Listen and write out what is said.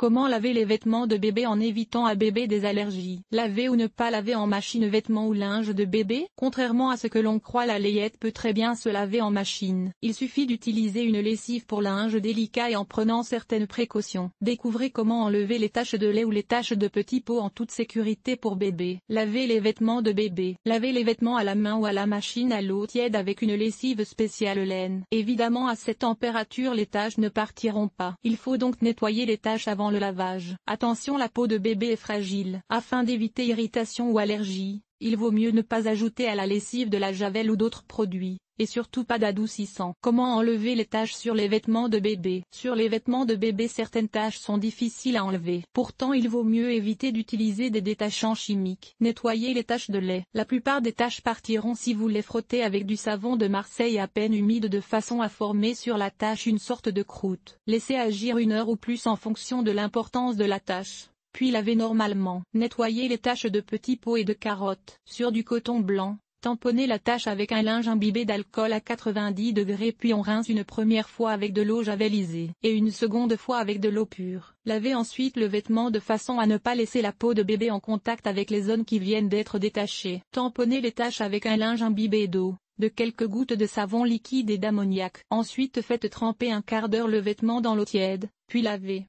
Comment laver les vêtements de bébé en évitant à bébé des allergies Laver ou ne pas laver en machine vêtements ou linge de bébé Contrairement à ce que l'on croit la layette peut très bien se laver en machine. Il suffit d'utiliser une lessive pour linge délicat et en prenant certaines précautions. Découvrez comment enlever les taches de lait ou les taches de petits pots en toute sécurité pour bébé. Laver les vêtements de bébé Laver les vêtements à la main ou à la machine à l'eau tiède avec une lessive spéciale laine. Évidemment à cette température les taches ne partiront pas. Il faut donc nettoyer les taches avant le lavage. Attention la peau de bébé est fragile. Afin d'éviter irritation ou allergie, il vaut mieux ne pas ajouter à la lessive de la javel ou d'autres produits. Et surtout pas d'adoucissant. Comment enlever les taches sur les vêtements de bébé Sur les vêtements de bébé certaines taches sont difficiles à enlever. Pourtant il vaut mieux éviter d'utiliser des détachants chimiques. nettoyer les taches de lait. La plupart des taches partiront si vous les frottez avec du savon de Marseille à peine humide de façon à former sur la tache une sorte de croûte. Laissez agir une heure ou plus en fonction de l'importance de la tâche puis lavez normalement. Nettoyez les taches de petits pots et de carottes. Sur du coton blanc, Tamponnez la tâche avec un linge imbibé d'alcool à 90 degrés puis on rince une première fois avec de l'eau javelisée et une seconde fois avec de l'eau pure. Lavez ensuite le vêtement de façon à ne pas laisser la peau de bébé en contact avec les zones qui viennent d'être détachées. Tamponnez les tâches avec un linge imbibé d'eau, de quelques gouttes de savon liquide et d'ammoniac. Ensuite faites tremper un quart d'heure le vêtement dans l'eau tiède, puis lavez.